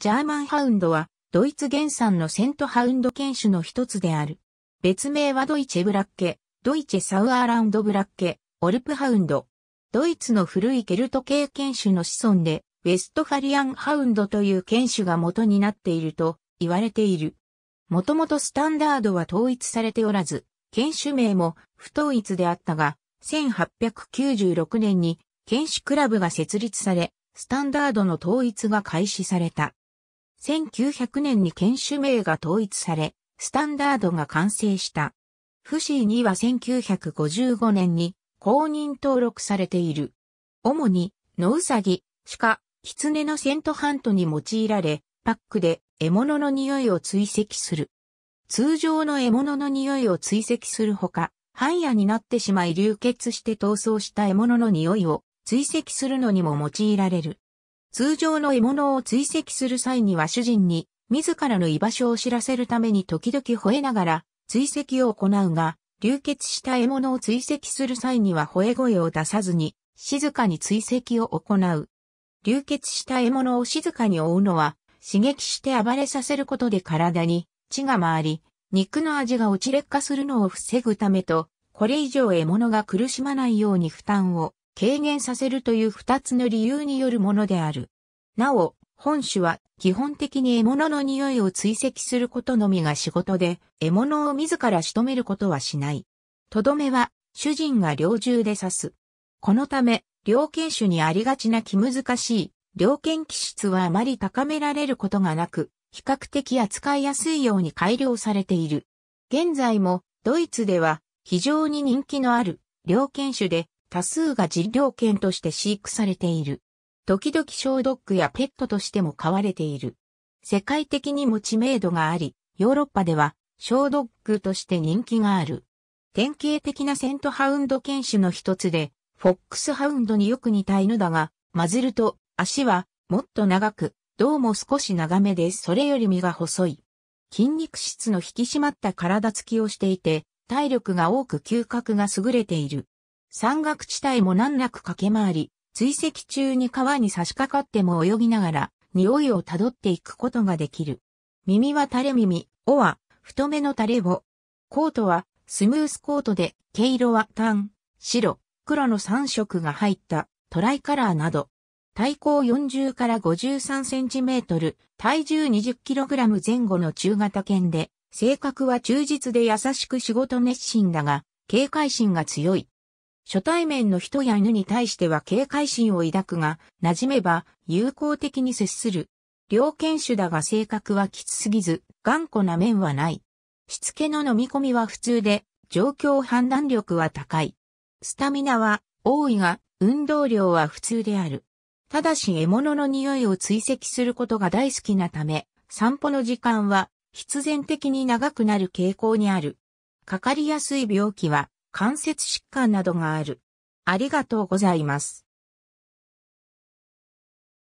ジャーマンハウンドは、ドイツ原産のセントハウンド犬種の一つである。別名はドイチェブラッケ、ドイチェサウアーランドブラッケ、オルプハウンド。ドイツの古いケルト系犬種の子孫で、ウェストファリアンハウンドという犬種が元になっていると言われている。もともとスタンダードは統一されておらず、犬種名も不統一であったが、1896年に犬種クラブが設立され、スタンダードの統一が開始された。1900年に犬種名が統一され、スタンダードが完成した。フシーには1955年に公認登録されている。主に、ノウサギ、鹿、狐のセントハントに用いられ、パックで獲物の匂いを追跡する。通常の獲物の匂いを追跡するほか、半夜になってしまい流血して逃走した獲物の匂いを追跡するのにも用いられる。通常の獲物を追跡する際には主人に自らの居場所を知らせるために時々吠えながら追跡を行うが、流血した獲物を追跡する際には吠え声を出さずに静かに追跡を行う。流血した獲物を静かに追うのは刺激して暴れさせることで体に血が回り、肉の味が落ち劣化するのを防ぐためと、これ以上獲物が苦しまないように負担を軽減させるという二つの理由によるものである。なお、本種は基本的に獲物の匂いを追跡することのみが仕事で、獲物を自ら仕留めることはしない。とどめは、主人が猟銃で刺す。このため、猟犬種にありがちな気難しい、猟犬気質はあまり高められることがなく、比較的扱いやすいように改良されている。現在も、ドイツでは、非常に人気のある、猟犬種で、多数が実領犬として飼育されている。時々小ドッグやペットとしても飼われている。世界的にも知名度があり、ヨーロッパでは小ドッグとして人気がある。典型的なセントハウンド犬種の一つで、フォックスハウンドによく似た犬だが、混ぜると足はもっと長く、胴も少し長めでそれより身が細い。筋肉質の引き締まった体つきをしていて、体力が多く嗅覚が優れている。山岳地帯も難なく駆け回り、追跡中に川に差し掛かっても泳ぎながら、匂いをたどっていくことができる。耳は垂れ耳、尾は太めの垂れ尾。コートはスムースコートで、毛色は単、白、黒の3色が入ったトライカラーなど。体高40から53センチメートル、体重20キログラム前後の中型犬で、性格は忠実で優しく仕事熱心だが、警戒心が強い。初対面の人や犬に対しては警戒心を抱くが、馴染めば友好的に接する。両犬種だが性格はきつすぎず、頑固な面はない。しつけの飲み込みは普通で、状況判断力は高い。スタミナは多いが、運動量は普通である。ただし獲物の匂いを追跡することが大好きなため、散歩の時間は必然的に長くなる傾向にある。かかりやすい病気は関節疾患などがある。ありがとうございます。